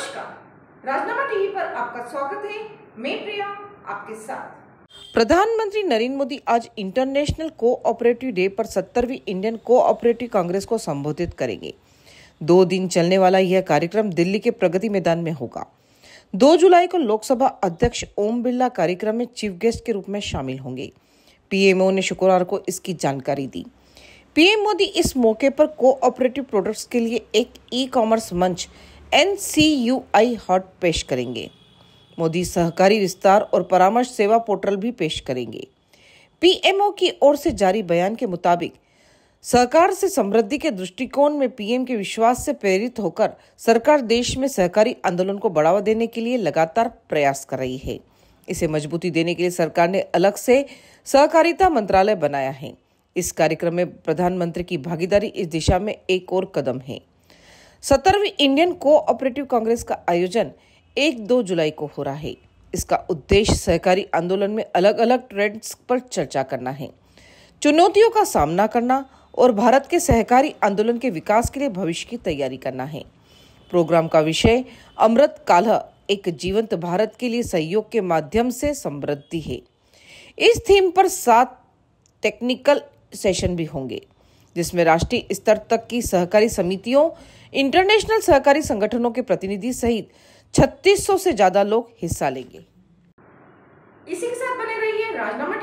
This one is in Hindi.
नमस्कार राजनामा टीवी पर आपका स्वागत है मैं प्रिया आपके साथ प्रधानमंत्री नरेंद्र मोदी आज इंटरनेशनल कोऑपरेटिव डे पर सत्तरवीं इंडियन कोऑपरेटिव कांग्रेस को संबोधित करेंगे दो दिन चलने वाला यह कार्यक्रम दिल्ली के प्रगति मैदान में होगा दो जुलाई को लोकसभा अध्यक्ष ओम बिरला कार्यक्रम में चीफ गेस्ट के रूप में शामिल होंगे पीएमओ ने शुक्रवार को इसकी जानकारी दी पीएम मोदी इस मौके पर कोऑपरेटिव प्रोडक्ट्स के लिए एक ई कॉमर्स मंच एन हॉट पेश करेंगे मोदी सहकारी विस्तार और परामर्श सेवा पोर्टल भी पेश करेंगे पीएमओ की ओर से जारी बयान के मुताबिक सहकार से समृद्धि के दृष्टिकोण में पीएम के विश्वास से प्रेरित होकर सरकार देश में सहकारी आंदोलन को बढ़ावा देने के लिए लगातार प्रयास कर रही है इसे मजबूती देने के लिए सरकार ने अलग से सहकारिता मंत्रालय बनाया है इस कार्यक्रम में प्रधानमंत्री की भागीदारी इस दिशा में एक और कदम है सत्तरवी इंडियन कोऑपरेटिव कांग्रेस का आयोजन एक दो जुलाई को हो रहा है इसका उद्देश्य सहकारी आंदोलन में अलग अलग ट्रेंड्स पर चर्चा करना है चुनौतियों का सामना करना और भारत के सहकारी आंदोलन के विकास के लिए भविष्य की तैयारी करना है प्रोग्राम का विषय अमृत काल एक जीवंत भारत के लिए सहयोग के माध्यम से समृद्धि है इस थीम पर सात टेक्निकल सेशन भी होंगे जिसमें राष्ट्रीय स्तर तक की सहकारी समितियों इंटरनेशनल सहकारी संगठनों के प्रतिनिधि सहित 3600 से ज्यादा लोग हिस्सा लेंगे इसी के साथ बने रहिए राजनामा